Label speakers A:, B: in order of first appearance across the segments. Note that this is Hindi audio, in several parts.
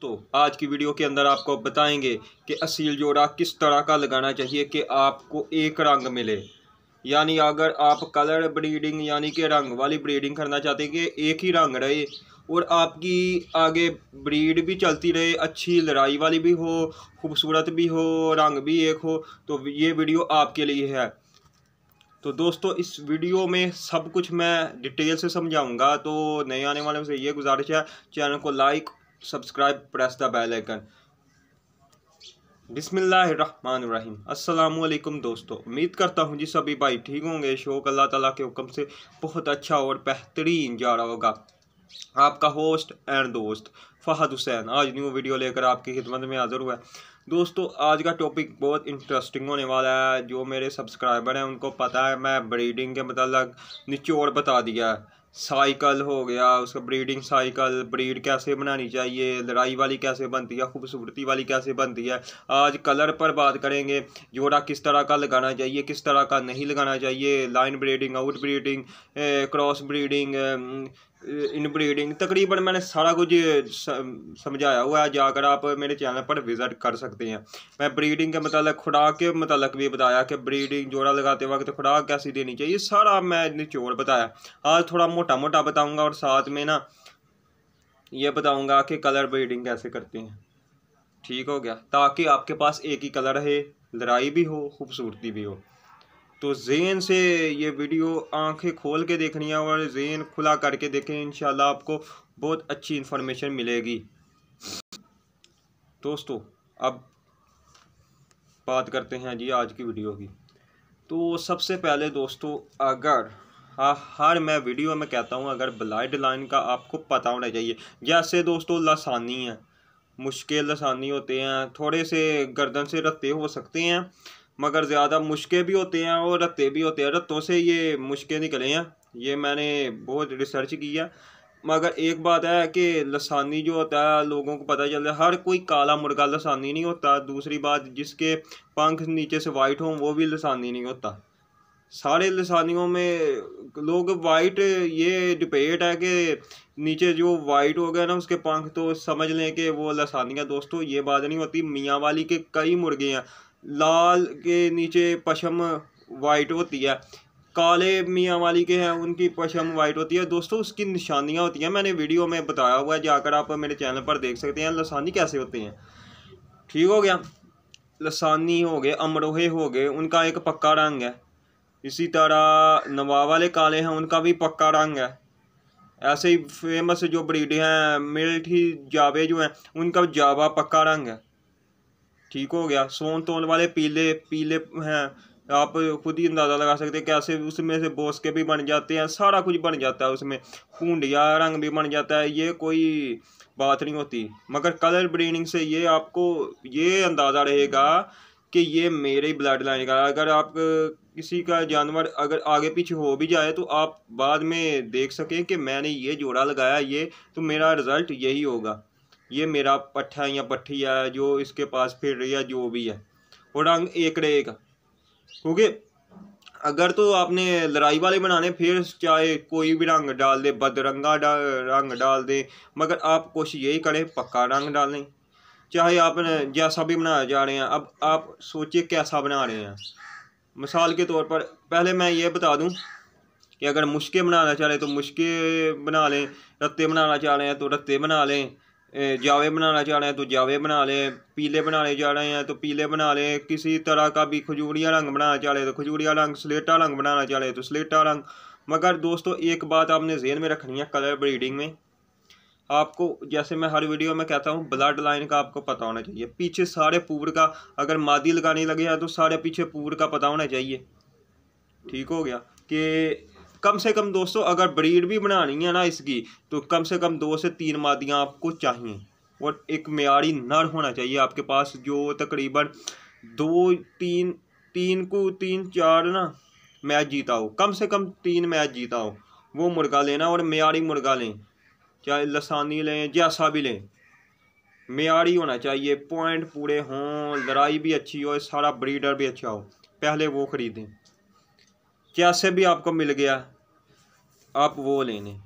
A: तो आज की वीडियो के अंदर आपको बताएंगे कि असील जोड़ा किस तरह का लगाना चाहिए कि आपको एक रंग मिले यानी अगर आप कलर ब्रीडिंग यानी कि रंग वाली ब्रीडिंग करना चाहते हैं कि एक ही रंग रहे और आपकी आगे ब्रीड भी चलती रहे अच्छी लड़ाई वाली भी हो खूबसूरत भी हो रंग भी एक हो तो ये वीडियो आपके लिए है तो दोस्तों इस वीडियो में सब कुछ मैं डिटेल से समझाऊंगा तो नए आने वाले से ये गुजारिश है चैनल को like subscribe press the bell icon बिसमीम असलकुम दोस्तों उम्मीद करता हूँ जी सभी भाई ठीक होंगे शोक अल्लाह ताला के हुक्म से बहुत अच्छा और बेहतरीन जा रहा होगा आपका होस्ट एंड दोस्त फ़हद हुसैन आज न्यू वीडियो लेकर आपकी खिदमत में हाज़िर हुआ है दोस्तों आज का टॉपिक बहुत इंटरेस्टिंग होने वाला है जो मेरे सब्सक्राइबर हैं उनको पता है मैं ब्रीडिंग के मतलब निचोड़ बता दिया है साइकिल हो गया उसका ब्रीडिंग साइकिल ब्रीड कैसे बनानी चाहिए लड़ाई वाली कैसे बनती है खूबसूरती वाली कैसे बनती है आज कलर पर बात करेंगे जोड़ा किस तरह का लगाना चाहिए किस तरह का नहीं लगाना चाहिए line breeding out breeding cross breeding inbreeding तकरीबन मैंने सारा कुछ समझाया हुआ है जाकर आप मेरे चैनल पर विज़िट कर सकते हैं मैं ब्रीडिंग के मतलब खुराक के मतलब भी बताया कि ब्रीडिंग जोड़ा लगाते वक्त खुराक कैसी देनी चाहिए सारा मैं निचोड़ बताया आज थोड़ा मोटा मोटा बताऊँगा और साथ में ना ये बताऊँगा कि कलर ब्रीडिंग कैसे करते हैं ठीक हो गया ताकि आपके पास एक ही कलर रहे लड़ाई भी हो खूबसूरती भी हो तो जेन से ये वीडियो आंखें खोल के देखनी है और जेन खुला करके देखें इन आपको बहुत अच्छी इन्फॉर्मेशन मिलेगी दोस्तों अब बात करते हैं जी आज की वीडियो की तो सबसे पहले दोस्तों अगर हाँ हर मैं वीडियो में कहता हूँ अगर ब्लाइड लाइन का आपको पता होना चाहिए जैसे दोस्तों लसानी है मुश्किल लसानी होते हैं थोड़े से गर्दन से रत्ते हो सकते हैं मगर ज़्यादा मुश्के भी होते हैं और रत्ते भी होते हैं रत्तों से ये मुश्के निकले हैं ये मैंने बहुत रिसर्च की है मगर एक बात है कि लसानी जो होता है लोगों को पता चल रहा है हर कोई काला मुर्गा लसानी नहीं होता दूसरी बात जिसके पंख नीचे से वाइट हों वो भी लसानी नहीं होता सारे लसानियों में लोग वाइट ये डिपेट है कि नीचे जो वाइट हो गया ना उसके पंख तो समझ लें कि वो लसानियाँ दोस्तों ये बात नहीं होती मियाँ वाली के कई मुर्गे हैं लाल के नीचे पशम वाइट होती है काले मियाँ वाली के हैं उनकी पशम वाइट होती है दोस्तों उसकी निशानियाँ होती हैं मैंने वीडियो में बताया हुआ है जाकर आप मेरे चैनल पर देख सकते हैं लसानी कैसे होते हैं ठीक हो गया लसानी हो गए अमरोहे हो गए उनका एक पक्का रंग है इसी तरह नवाब वाले काले हैं उनका भी पक्का रंग है ऐसे ही फेमस जो ब्रीड हैं मिल्ठी जावे जो हैं उनका जावा पक्का रंग है ठीक हो गया सोन तोन वाले पीले पीले हैं आप खुद ही अंदाज़ा लगा सकते हैं कैसे उसमें से बोसके भी बन जाते हैं सारा कुछ बन जाता है उसमें खूंडिया रंग भी बन जाता है ये कोई बात नहीं होती मगर कलर ब्रीडिंग से ये आपको ये अंदाज़ा रहेगा कि ये मेरे ब्लड लाइन का अगर आप किसी का जानवर अगर आगे पीछे हो भी जाए तो आप बाद में देख सकें कि मैंने ये जोड़ा लगाया ये तो मेरा रिज़ल्ट यही होगा ये मेरा पट्ठा या पट्ठी है जो इसके पास फिर रही है जो भी है वो रंग एक रहेगा क्योंकि अगर तो आपने लड़ाई वाले बनाने फिर चाहे कोई भी रंग डाल दे बदरंगा डा, रंग डाल दे मगर आप कुछ यही करें पक्का रंग डालें चाहे आप जैसा भी बनाया जा रहे हैं अब आप सोचिए कैसा बना रहे हैं मिसाल के तौर पर पहले मैं ये बता दूं कि अगर मुश्के बनाना चाह रहे हैं तो मुश्के बना लें रत्ते बनाना चाह रहे हैं तो रत्ते बना लें जावे बनाना चाह रहे हैं तो जावे बना लें पीले बनाने जा रहे हैं तो पीले बना लें किसी तरह का भी खजूरिया रंग बनाना चाह रहे हैं तो खजूरिया रंग स्लेटा रंग बनाना चाह रहे हैं तो स्लेटा रंग मगर दोस्तों एक बात आपने जेहन में रखनी है कलर ब्रीडिंग में आपको जैसे मैं हर वीडियो में कहता हूँ ब्लड लाइन का आपको पता होना चाहिए पीछे सारे पूर का अगर मादी लगाने लगे हैं तो सारे पीछे पूर का पता होना चाहिए ठीक हो गया कि कम से कम दोस्तों अगर ब्रीड भी बनानी है ना इसकी तो कम से कम दो से तीन मादियाँ आपको चाहिए और एक मीरी नर होना चाहिए आपके पास जो तकरीबन दो तीन तीन को तीन चार ना मैच जीता हो कम से कम तीन मैच जीता हो वो मुर्गा लेना और मीरी मुर्गा लें चाहे लसानी लें जैसा भी लें मीरी होना चाहिए पॉइंट पूरे हों लड़ाई भी अच्छी हो सारा ब्रीडर भी अच्छा हो पहले वो ख़रीदें क्या से भी आपको मिल गया आप वो लेने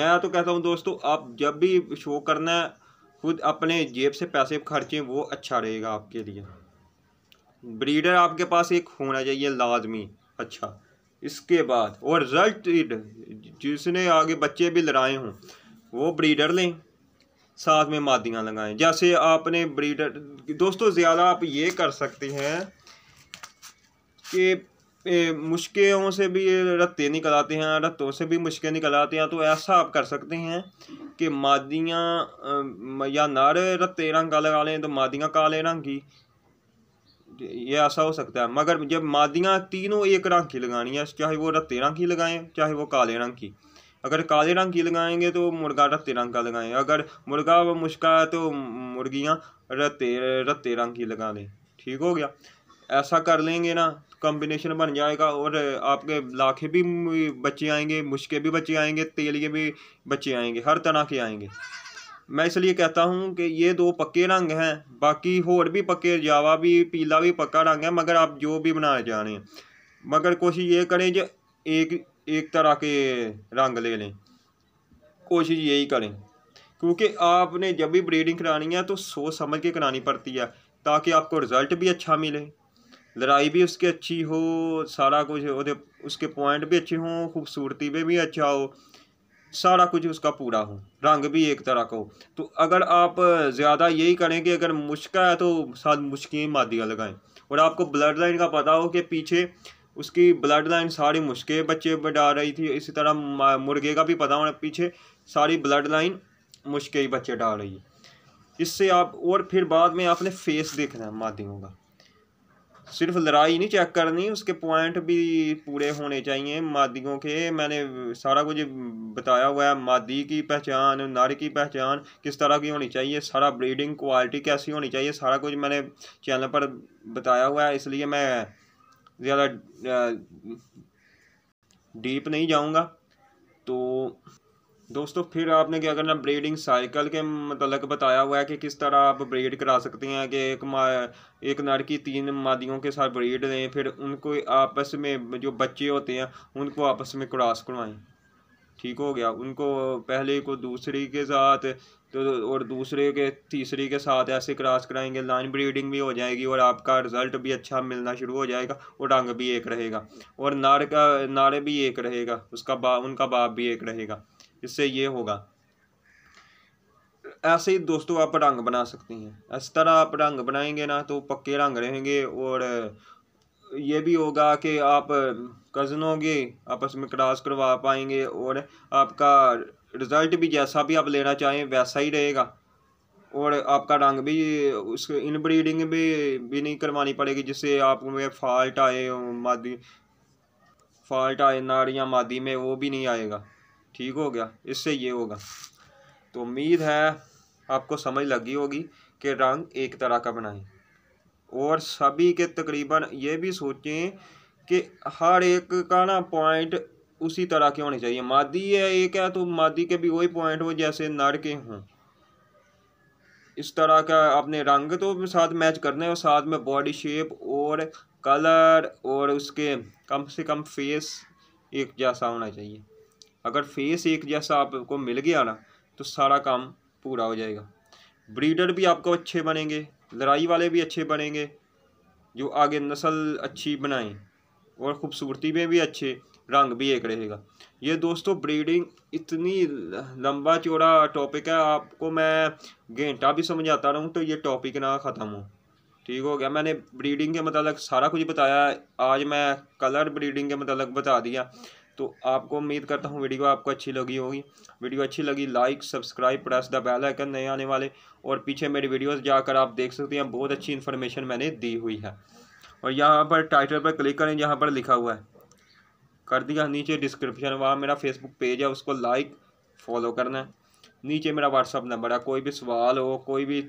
A: मैं तो कहता हूँ दोस्तों आप जब भी शो करना है खुद अपने जेब से पैसे खर्चें वो अच्छा रहेगा आपके लिए ब्रीडर आपके पास एक होना चाहिए लाजमी अच्छा इसके बाद और रिजल्ट जिसने आगे बच्चे भी लड़ाए हों वो ब्रीडर लें साथ में मादियाँ लगाएं जैसे आपने ब्रीडर दोस्तों ज़्यादा आप ये कर सकते हैं कि मुश्किलों से भी रत्ते निकल आते हैं रत्तों से भी मुश्किल निकल आते हैं तो ऐसा आप कर सकते हैं कि मादियाँ या नर रत्ते रंग का लगा लें तो मादियाँ काले रंग की ये ऐसा हो सकता है मगर जब मादियाँ तीनों एक रंग की लगानी है चाहे वो रत्ते रंग की लगाएं चाहे वो काले रंग की अगर काले रंग की लगाएंगे तो मुर्गा रत्ते रंग का लगाएं अगर मुर्गा व मुश्का है तो मुर्गियाँ रत्ते रत्ते रंग की लगा लें ठीक हो गया ऐसा कर लेंगे ना कॉम्बिनेशन बन जाएगा और आपके लाखे भी बच्चे आएंगे मुश्के भी बच्चे आएंगे तेल के भी बच्चे आएंगे हर तरह के आएंगे मैं इसलिए कहता हूँ कि ये दो पक्के रंग हैं बाकी होर भी पक्के जावा भी पीला भी पक्का रंग है मगर आप जो भी बनाना जा रहे हैं मगर कोशिश ये करें जो एक एक तरह के रंग ले लें कोशिश यही करें क्योंकि आपने जब भी ब्रीडिंग करानी है तो सोच समझ के करानी पड़ती है ताकि आपको रिज़ल्ट भी अच्छा मिले लड़ाई भी उसकी अच्छी हो सारा कुछ ओह्दे उसके पॉइंट भी अच्छे हों खूबसूरती में भी अच्छा हो सारा कुछ उसका पूरा हो रंग भी एक तरह का हो तो अगर आप ज़्यादा यही करें कि अगर मुश्का है तो साथ मुश्किल मादियाँ लगाएं और आपको ब्लड लाइन का पता हो कि पीछे उसकी ब्लड लाइन सारी मुश्के बच्चे पर डाल रही थी इसी तरह मुर्गे का भी पता होना पीछे सारी ब्लड लाइन मुश्के ही बच्चे डाल रही है इससे आप और फिर बाद में आपने फेस देखना है मादियों का सिर्फ लड़ाई नहीं चेक करनी उसके पॉइंट भी पूरे होने चाहिए मादियों के मैंने सारा कुछ बताया हुआ है मादी की पहचान नर की पहचान किस तरह की होनी चाहिए सारा ब्रीडिंग क्वालिटी कैसी होनी चाहिए सारा कुछ मैंने चैनल पर बताया हुआ है इसलिए मैं ज़्यादा डीप नहीं जाऊँगा तो दोस्तों फिर आपने क्या करना ब्रीडिंग साइकिल के मतलब बताया हुआ है कि किस तरह आप ब्रीड करा सकते हैं कि एक मा एक नर की तीन मादियों के साथ ब्रीड दें फिर उनको आपस में जो बच्चे होते हैं उनको आपस में क्रॉस करवाएं ठीक हो गया उनको पहले को दूसरी के साथ तो और दूसरे के तीसरी के साथ ऐसे क्रॉस कराएंगे लाइन ब्रीडिंग भी हो जाएगी और आपका रिज़ल्ट भी अच्छा मिलना शुरू हो जाएगा और रंग भी एक रहेगा और नार का नारे भी एक रहेगा उसका बा उनका बाप भी एक रहेगा इससे ये होगा ऐसे ही दोस्तों आप रंग बना सकते हैं इस तरह आप रंग बनाएंगे ना तो पक्के रंग रहेंगे और ये भी होगा कि आप कज़न होंगे आपस में क्रास करवा पाएंगे और आपका रिज़ल्ट भी जैसा भी आप लेना चाहें वैसा ही रहेगा और आपका रंग भी उस इन ब्रीडिंग भी भी नहीं करवानी पड़ेगी जिससे आप में फॉल्ट आए मादी फॉल्ट आए नाड़ियाँ मादी में वो भी नहीं आएगा ठीक हो गया इससे ये होगा तो उम्मीद है आपको समझ लगी होगी कि रंग एक तरह का बनाएं और सभी के तकरीबन ये भी सोचें कि हर एक का ना पॉइंट उसी तरह के होने चाहिए मादी है एक है तो मादी के भी वही पॉइंट हो जैसे नर के हों इस तरह का आपने रंग तो साथ मैच करना है और साथ में बॉडी शेप और कलर और उसके कम से कम फेस एक जैसा होना चाहिए अगर फेस एक जैसा आपको मिल गया ना तो सारा काम पूरा हो जाएगा ब्रीडर भी आपको अच्छे बनेंगे लड़ाई वाले भी अच्छे बनेंगे जो आगे नस्ल अच्छी बनाएं और ख़ूबसूरती में भी अच्छे रंग भी एक रहेगा ये दोस्तों ब्रीडिंग इतनी लंबा चौड़ा टॉपिक है आपको मैं घंटा भी समझाता रहूँ तो ये टॉपिक ना ख़त्म हो ठीक हो गया मैंने ब्रीडिंग के मतलब सारा कुछ बताया आज मैं कलर ब्रीडिंग के मतलब बता दिया तो आपको उम्मीद करता हूँ वीडियो आपको अच्छी लगी होगी वीडियो अच्छी लगी like subscribe press the bell icon नए आने वाले और पीछे मेरी वीडियोस जाकर आप देख सकते हैं बहुत अच्छी इन्फॉर्मेशन मैंने दी हुई है और यहाँ पर टाइटल पर क्लिक करें जहाँ पर लिखा हुआ है कर दिया नीचे डिस्क्रिप्शन वहाँ मेरा फेसबुक पेज है उसको लाइक फॉलो करना है नीचे मेरा व्हाट्सअप नंबर है कोई भी सवाल हो कोई भी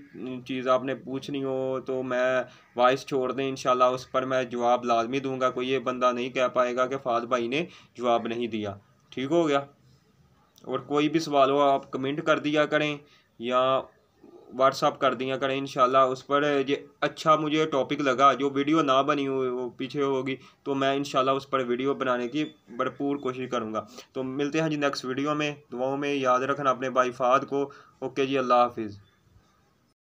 A: चीज़ आपने पूछनी हो तो मैं वॉइस छोड़ दें इंशाल्लाह उस पर मैं जवाब लाजमी दूंगा कोई ये बंदा नहीं कह पाएगा कि फाज भाई ने जवाब नहीं दिया ठीक हो गया और कोई भी सवाल हो आप कमेंट कर दिया करें या व्हाट्सअप कर दिया करें इन उस पर ये अच्छा मुझे टॉपिक लगा जो वीडियो ना बनी हुई वो पीछे होगी तो मैं इनशाला उस पर वीडियो बनाने की भरपूर कोशिश करूँगा तो मिलते हैं जी नेक्स्ट वीडियो में दुआओं में याद रखना अपने भाई फाद को ओके जी अल्लाह हाफिज़